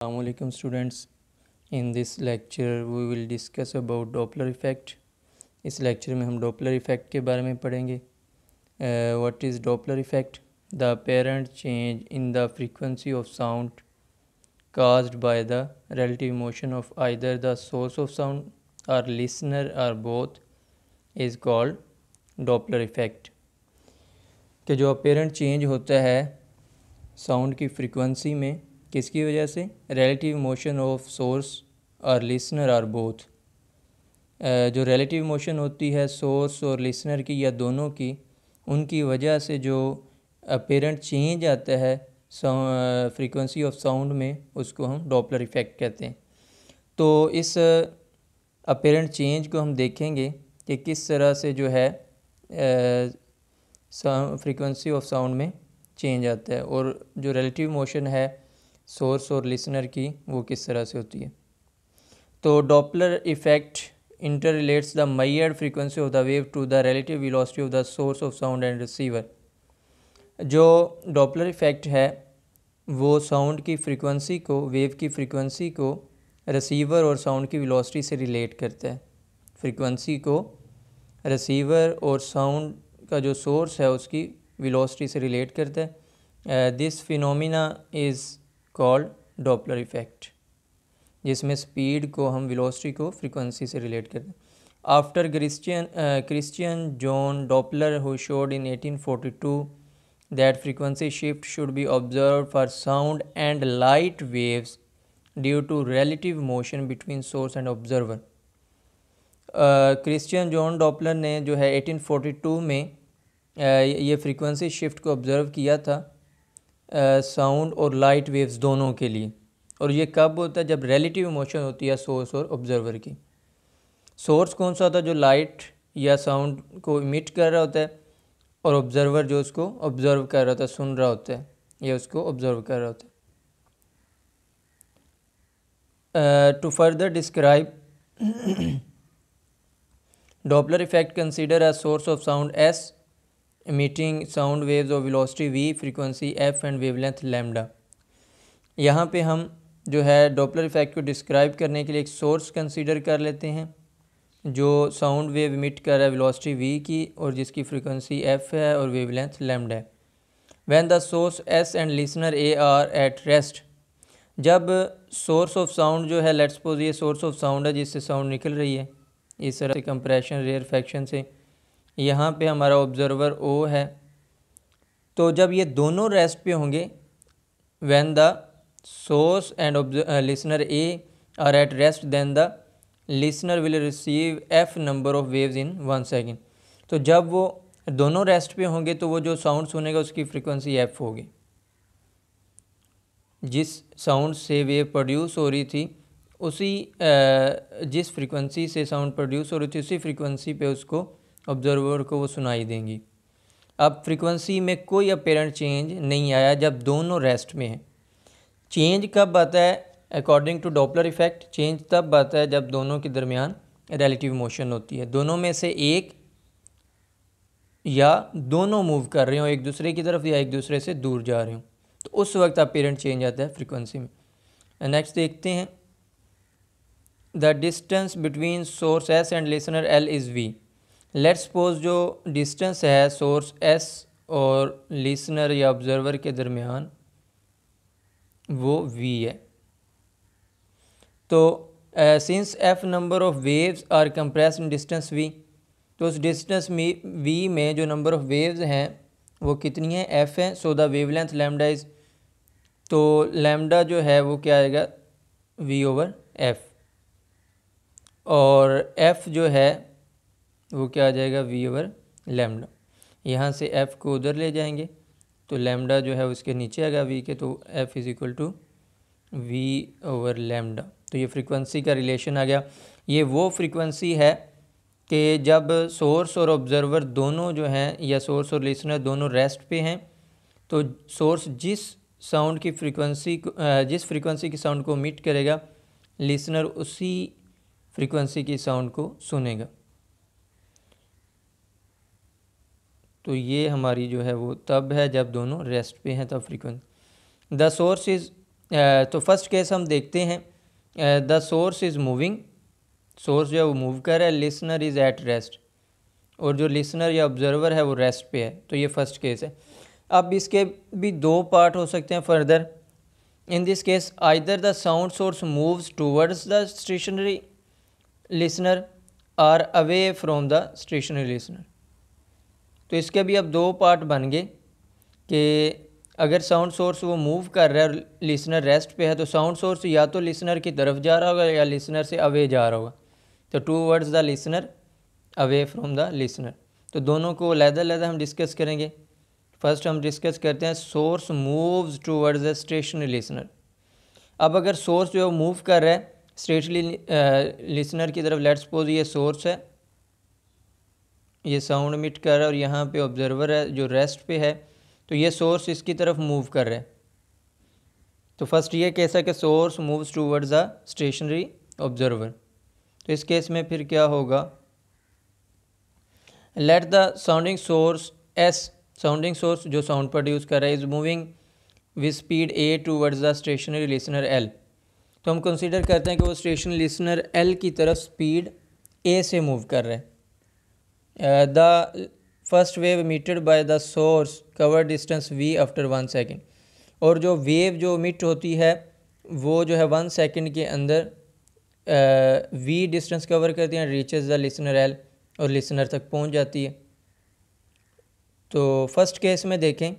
Assalamualaikum students in this lecture we will discuss about Doppler effect इस lecture में हम Doppler effect के बारे में पढ़ेंगे uh, what is Doppler effect the apparent change in the frequency of sound caused by the relative motion of either the source of sound or listener or both is called Doppler effect कि जो apparent change होता है sound की frequency में किसकी वजह से relative motion of source और लिसनर आर बोथ जो रिलेटिव मोशन होती है सोर्स और लिसनर की या दोनों की उनकी वजह से जो अपेरेंट चेंज आता है फ्रीक्वेंसी ऑफ साउंड में उसको हम डॉपलर इफ़ेक्ट कहते हैं तो इस अपेरेंट चेंज को हम देखेंगे कि किस तरह से जो है फ्रीक्वेंसी ऑफ साउंड में चेंज आता है और जो रिलेटिव मोशन है सोर्स और लिसनर की वो किस तरह से होती है तो Doppler effect interrelates the मैयर frequency of the wave to the relative velocity of the source of sound and receiver जो डॉपलर इफ़ेक्ट है वो साउंड की फ्रीक्वेंसी को वेव की फ्रीक्वेंसी को रिसीवर और साउंड की वेलोसिटी से रिलेट करता है फ्रीक्वेंसी को रिसीवर और साउंड का जो सोर्स है उसकी वेलोसिटी से रिलेट करता है this phenomena is called Doppler effect जिसमें स्पीड को हम वेलोसिटी को फ्रीक्वेंसी से रिलेट करते हैं after Christian Christian John Doppler who showed in 1842 that frequency shift should be observe for sound and light waves due to relative motion between source and observer Christian John Doppler ने जो है 1842 में uh, ये frequency shift को observe किया था sound और light waves दोनों के लिए और ये कब होता है जब रिलेटिव मोशन होती है सोर्स और ऑब्जर्वर की सोर्स कौन सा होता है जो लाइट या साउंड को इमिट कर रहा होता है और ऑब्जर्वर जो उसको ऑब्जर्व कर रहा होता है सुन रहा होता है या उसको ऑब्जर्व कर रहा होता है to further describe Doppler effect consider as source of sound S emitting sound waves of velocity v, frequency f and wavelength lambda. यहाँ पे हम जो है डॉपलर इफ़ेक्ट को डिस्क्राइब करने के लिए एक सोर्स कंसीडर कर लेते हैं जो साउंड वेव इमिट कर रहा है वेलोसिटी वी की और जिसकी फ्रीक्वेंसी एफ है और वेवलेंथ लेंथ है when the source S and listener A are at rest जब सोर्स ऑफ साउंड जो है लेट्स सपोज ये सोर्स ऑफ साउंड है जिससे साउंड निकल रही है इस तरह से कंप्रेशन रेयर से यहाँ पे हमारा ऑब्जर्वर ओ है तो जब ये दोनों रेस्ट पे होंगे when the source and listener A are at rest then the listener will receive F number of waves in one second तो जब वो दोनों रेस्ट पे होंगे तो वो जो साउंड सुनेगा उसकी फ्रिक्वेंसी एफ होगी जिस साउंड से वेव प्रोड्यूस हो रही थी उसी जिस फ्रीक्वेंसी से साउंड प्रोड्यूस हो रही थी उसी फ्रीक्वेंसी पे उसको ऑब्जर्वर को वो सुनाई देंगी अब फ्रीक्वेंसी में कोई अपेरेंट चेंज नहीं आया जब दोनों रेस्ट में हैं चेंज कब आता है according to Doppler effect change तब आता है जब दोनों के दरमियान रिलेटिव मोशन होती है दोनों में से एक या दोनों मूव कर रहे हो एक दूसरे की तरफ या एक दूसरे से दूर जा रहे हो तो उस वक्त अपेरेंट चेंज आता है फ्रीक्वेंसी में नेक्स्ट देखते हैं the distance between source S and listener L is V let's suppose जो डिस्टेंस है सोर्स एस और लिसनर या ऑब्ज़र्वर के दरमियान वो वी है तो since F number of waves are compress in distance V तो उस डिस्टेंस में वी में जो नंबर ऑफ़ वेव्स हैं वो कितनी है एफ़ है so the wavelength lambda is तो लैमडा जो है वो क्या आएगा वी ओवर एफ़ और एफ़ जो है वो क्या आ जाएगा वी ओवर लेमडा यहाँ से एफ़ को उधर ले जाएंगे तो लेमडा जो है उसके नीचे आएगा वी के तो F is equal to V over lambda तो ये फ्रीक्वेंसी का रिलेशन आ गया ये वो फ्रीक्वेंसी है कि जब सोर्स और ऑब्ज़र्वर दोनों जो हैं या सोर्स और लिसनर दोनों रेस्ट पे हैं तो सोर्स जिस साउंड की फ्रीक्वेंसी जिस फ्रीक्वेंसी की साउंड को मीट करेगा लिसनर उसी फ्रीक्वेंसी की साउंड को सुनेगा तो ये हमारी जो है वो तब है जब दोनों रेस्ट पे हैं तब फ्रीक्वेंसी द सोर्स इज़ तो फर्स्ट केस हम देखते हैं the source is moving source जो है वो मूव कर रहा है लिसनर इज़ एट रेस्ट और जो लिसनर या ऑब्जर्वर है वो रेस्ट पे है तो ये फर्स्ट केस है अब इसके भी दो पार्ट हो सकते हैं further in this case either the sound source moves towards the stationary listener or away from the stationary listener तो इसके भी अब दो पार्ट बन गए कि अगर साउंड सोर्स वो मूव कर रहा है लिसनर रेस्ट पे है तो साउंड सोर्स या तो लिसनर की तरफ जा रहा होगा या लिसनर से अवे जा रहा होगा तो towards the listener away from the listener तो दोनों को लहदा लहदा हम डिस्कस करेंगे फर्स्ट हम डिस्कस करते हैं source moves towards the stationary listener अब अगर सोर्स जो है मूव कर रहा है स्टेशनरी लिसनर की तरफ लेट्स सपोज ये सोर्स है ये साउंड मिट कर और यहाँ पे ऑब्जर्वर है जो रेस्ट पे है तो ये सोर्स इसकी तरफ मूव कर रहा है तो फर्स्ट ये कैसा कि source moves towards a stationary observer तो इस केस में फिर क्या होगा let the sounding source S sounding source जो साउंड प्रोड्यूस कर रहा है is moving with speed a towards the stationary listener L तो हम कंसिडर करते हैं कि वो स्टेशनरी लिसनर एल की तरफ स्पीड ए से मूव कर रहे हैं the first wave emitted by the source cover distance V after one second और जो वेव जो इमिट होती है वो जो है वन सेकेंड के अंदर वी डिस्टेंस कवर करती है रीचेज द लिसनर एल और लिसनर तक पहुंच जाती है तो फर्स्ट केस में देखें uh,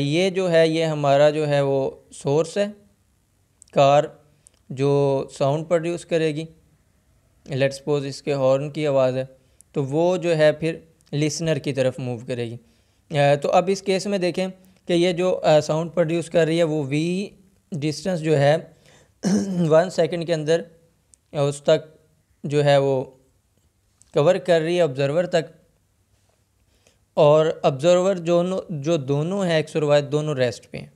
ये जो है ये हमारा जो है वो सोर्स है कार जो साउंड प्रोड्यूस करेगी लेट्स सपोज इसके हॉर्न की आवाज़ है तो वो जो है फिर लिसनर की तरफ मूव करेगी तो अब इस केस में देखें कि ये जो साउंड प्रोड्यूस कर रही है वो वी डिस्टेंस जो है वन सेकंड के अंदर उस तक जो है वो कवर कर रही है ऑब्ज़र्वर तक और ऑब्ज़र्वर जो जो दोनों हैं एक्स और वाई दोनों रेस्ट पे हैं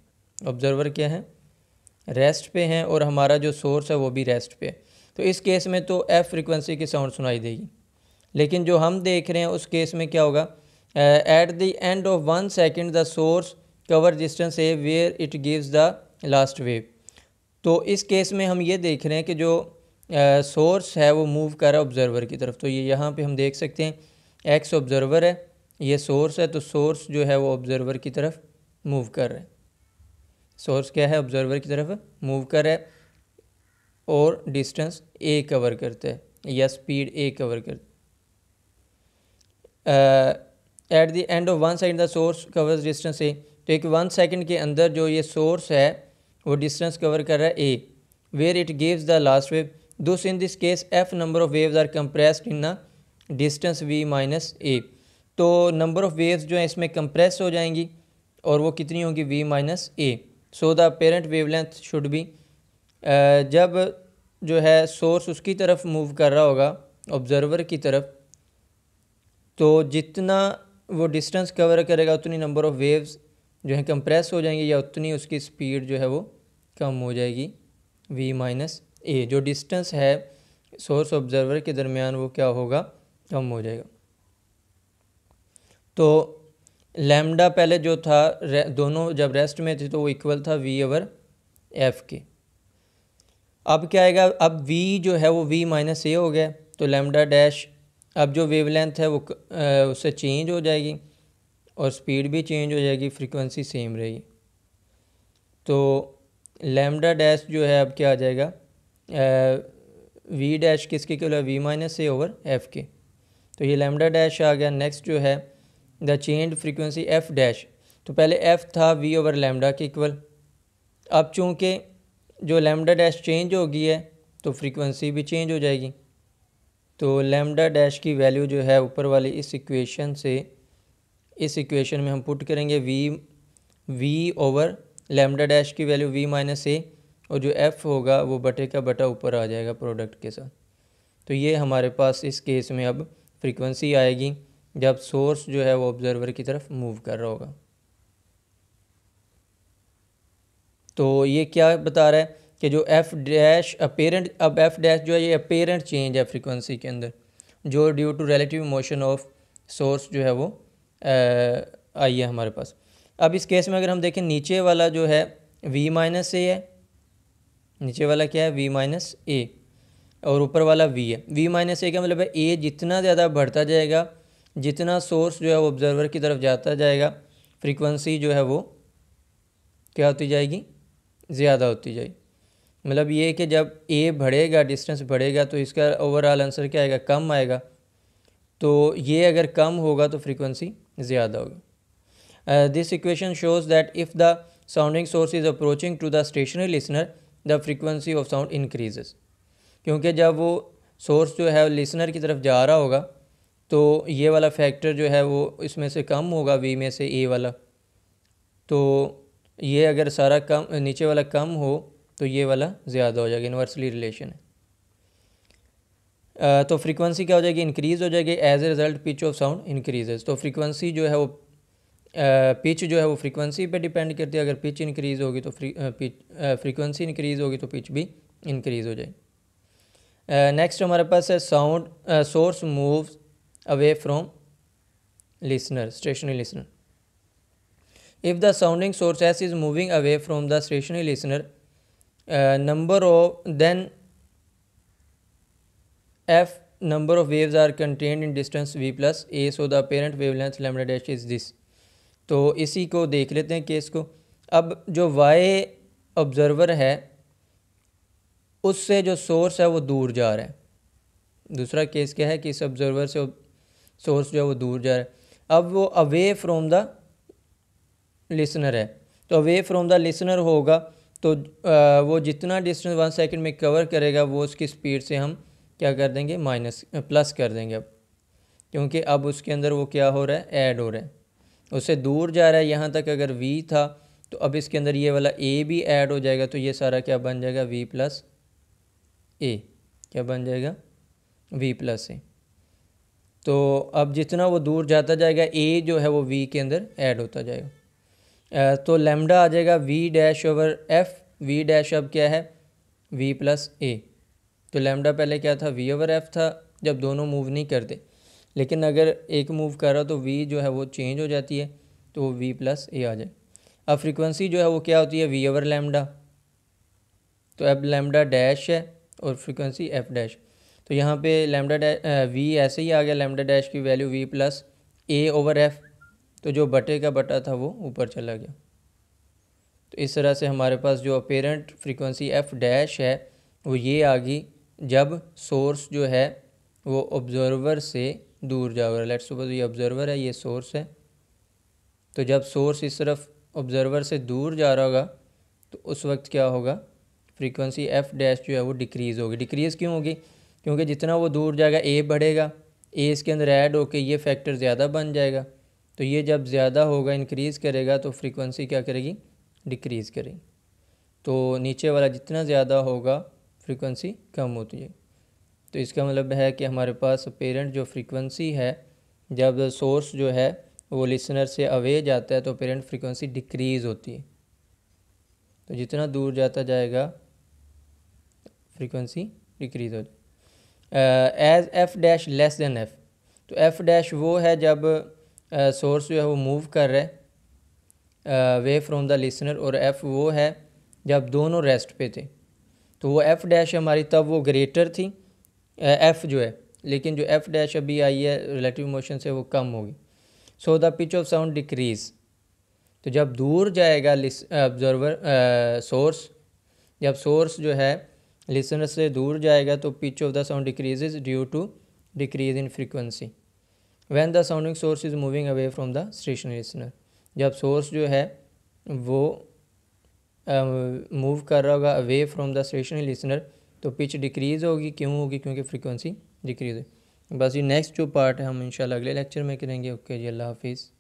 ऑब्ज़र्वर क्या है रेस्ट पे हैं और हमारा जो सोर्स है वो भी रेस्ट पे है तो इस केस में तो एफ़ फ्रिक्वेंसी की साउंड सुनाई देगी लेकिन जो हम देख रहे हैं उस केस में क्या होगा at the end of one second the source cover distance a where it gives the last wave तो इस केस में हम ये देख रहे हैं कि जो सोर्स uh, है वो मूव कर रहा है ऑब्ज़र्वर की तरफ तो ये यहाँ पे हम देख सकते हैं एक्स ऑब्ज़र्वर है ये सोर्स है तो सोर्स जो है वो ऑब्ज़र्वर की तरफ मूव कर रहा है सोर्स क्या है ऑब्ज़र्वर की तरफ मूव कर रहा है और डिस्टेंस ए कवर करता है या स्पीड ए कवर करता है at the end of one second the source covers distance a तो एक वन सेकेंड के अंदर जो ये सोर्स है वो डिस्टेंस कवर कर रहा है a where it gives the last wave thus in this case F number of waves are compressed in the distance V minus a तो नंबर ऑफ वेव्स जो हैं इसमें कंप्रेस हो जाएंगी और वो कितनी होगी V minus a so the parent length should be जब जो है सोर्स उसकी तरफ मूव कर रहा होगा ऑब्जर्वर की तरफ तो जितना वो डिस्टेंस कवर करेगा उतनी नंबर ऑफ़ वेव्स जो है कंप्रेस हो जाएंगी या उतनी उसकी स्पीड जो है वो कम हो जाएगी वी माइनस ए जो डिस्टेंस है सोर्स ऑब्जर्वर के दरमियान वो क्या होगा कम हो जाएगा तो लैम्डा पहले जो था दोनों जब रेस्ट में थे तो वो इक्वल था वी ओवर एफ के अब क्या आएगा अब वी जो है वो वी माइनस ए हो गया तो लैम्डा डैश अब जो वेवलेंथ है वो उससे चेंज हो जाएगी और स्पीड भी चेंज हो जाएगी फ्रीक्वेंसी सेम रहेगी तो लैम्डा डैश जो है अब क्या आ जाएगा वी डैश किसके के V minus a over F के तो ये लैम्डा डैश आ गया नेक्स्ट जो है the change frequency F dash तो पहले एफ था वी ओवर लैम्डा के इक्वल अब चूँकि जो लैम्डा डैश चेंज हो गई है तो फ्रीक्वेंसी भी चेंज हो जाएगी तो लेमडा डैश की वैल्यू जो है ऊपर वाली इस इक्वेशन से इस इक्वेशन में हम पुट करेंगे V V over lambda dash की वैल्यू वी माइनस ए और जो एफ़ होगा वो बटे का बटा ऊपर आ जाएगा प्रोडक्ट के साथ तो ये हमारे पास इस केस में अब फ्रीक्वेंसी आएगी जब सोर्स जो है वो ऑब्जर्वर की तरफ मूव कर रहा होगा तो ये क्या बता रहा है कि जो एफ़ डैश अपेरेंट अब एफ़ डैश जो है ये अपेरेंट चेंज है फ्रीक्वेंसी के अंदर जो due to relative motion of source जो है वो आई है हमारे पास अब इस केस में अगर हम देखें नीचे वाला जो है वी माइनस ए है नीचे वाला क्या है वी माइनस ए और ऊपर वाला वी है वी माइनस ए का मतलब है ए जितना ज़्यादा बढ़ता जाएगा जितना सोर्स जो है वो ऑब्जर्वर की तरफ जाता जाएगा फ्रीक्वेंसी जो है वो क्या होती जाएगी ज़्यादा होती जाएगी मतलब ये कि जब ए बढ़ेगा डिस्टेंस बढ़ेगा तो इसका ओवरऑल आंसर क्या आएगा कम आएगा तो ये अगर कम होगा तो फ्रीक्वेंसी ज़्यादा होगी this equation shows that if the sounding source is approaching to the stationary listener the frequency of sound increases क्योंकि जब वो सोर्स जो है लिसनर की तरफ जा रहा होगा तो ये वाला फैक्टर जो है वो इसमें से कम होगा वी में से ए वाला तो ये अगर सारा कम नीचे वाला कम हो तो ये वाला ज़्यादा हो जाएगा इन्वर्सली रिलेशन है तो फ्रीक्वेंसी क्या हो जाएगी इंक्रीज़ हो जाएगी as a result pitch of sound increases तो फ्रीक्वेंसी जो है वो पिच जो है वो फ्रीक्वेंसी पे डिपेंड करती है अगर पिच इंक्रीज़ होगी तो फ्रीक्वेंसी इंक्रीज़ होगी तो पिच भी इंक्रीज़ हो जाएगी नेक्स्ट हमारे पास है sound source move away from listener stationary listener if the sounding source S is moving away from the stationary listener Uh, number of then f number of waves are contained in distance v plus a so the apparent wavelength lambda dash is this तो इसी को देख लेते हैं case को अब जो Y observer है उससे जो सोर्स है वो दूर जा रहा है दूसरा केस क्या है कि इस ऑब्जर्वर से सोर्स जो है वो दूर जा रहा है अब वो अवे फ्रॉम द लिसनर है तो अवे फ्रॉम द लिसनर होगा तो आ, वो जितना डिस्टेंस वन सेकेंड में कवर करेगा वो उसकी स्पीड से हम क्या कर देंगे माइनस प्लस कर देंगे अब क्योंकि अब उसके अंदर वो क्या हो रहा है ऐड हो रहा है उससे दूर जा रहा है यहाँ तक अगर वी था तो अब इसके अंदर ये वाला ए भी ऐड हो जाएगा तो ये सारा क्या बन जाएगा वी प्लस ए क्या बन जाएगा वी प्लस ए तो अब जितना वो दूर जाता जाएगा ए जो है वो वी के अंदर ऐड होता जाएगा तो लेमडा आ जाएगा V dash over F V dash अब क्या है वी प्लस ए तो लेमडा पहले क्या था वी ओवर एफ़ था जब दोनों मूव नहीं करते लेकिन अगर एक मूव रहा तो वी जो है वो चेंज हो जाती है तो वी प्लस ए आ जाए अब फ्रीक्वेंसी जो है वो क्या होती है वी ओवर लेमडा तो अब लेमडा डैश है और फ्रीक्वेंसी एफ डैश तो यहाँ पे लेमडा डैश वी ऐसे ही आ गया लेमडा डैश की value V plus a over F तो जो बटे का बटा था वो ऊपर चला गया तो इस तरह से हमारे पास जो अपेरेंट फ्रीक्वेंसी एफ डैश है वो ये आ गई जब सोर्स जो है वो ऑब्जर्वर से दूर जा रहा है लेट्स सपोज ये ऑब्जर्वर है ये सोर्स है तो जब सोर्स इस तरफ ऑब्जर्वर से दूर जा रहा होगा तो उस वक्त क्या होगा फ्रीक्वेंसी एफ डैश जो है वो डिक्रीज़ होगी डिक्रीज़ क्यों होगी क्योंकि जितना वो दूर जाएगा ए बढ़ेगा ए इसके अंदर ऐड होकर ये फैक्टर ज़्यादा बन जाएगा तो ये जब ज़्यादा होगा इंक्रीज़ करेगा तो फ्रीक्वेंसी क्या करेगी डिक्रीज़ करेगी तो नीचे वाला जितना ज़्यादा होगा फ्रीक्वेंसी कम होती है तो इसका मतलब है कि हमारे पास पेरेंट जो फ्रीक्वेंसी है जब सोर्स जो है वो लिसनर से अवे जाता है तो पेरेंट फ्रीक्वेंसी डिक्रीज़ होती है तो जितना दूर जाता जाएगा फ्रीक्वेंसी डिक्रीज़ होती as F dash less than F तो एफ़ डैश वो है जब सोर्स जो है वो मूव कर रहा है वे फ्रॉम द लिसनर और एफ़ वो है जब दोनों रेस्ट पे थे तो वो एफ़ डैश हमारी तब वो ग्रेटर थी एफ़ जो है लेकिन जो एफ़ डैश अभी आई है रिलेटिव मोशन से वो कम होगी so the pitch of sound decrease तो जब दूर जाएगा ऑब्जर्वर सोर्स जब सोर्स जो है लिसनर से दूर जाएगा तो pitch of the sound decrease due to decrease in frequency when the sounding source is moving away from the stationary listener जब सोर्स जो है वो मूव uh, कर रहा होगा away from the stationary listener तो पिच डिक्रीज़ होगी क्यों होगी क्योंकि फ्रीक्वेंसी डिक्रीज़ होगी बस ये नेक्स्ट जो पार्ट है हम इंशाल्लाह अगले लेक्चर में करेंगे ओके जी अल्लाह हाफिज़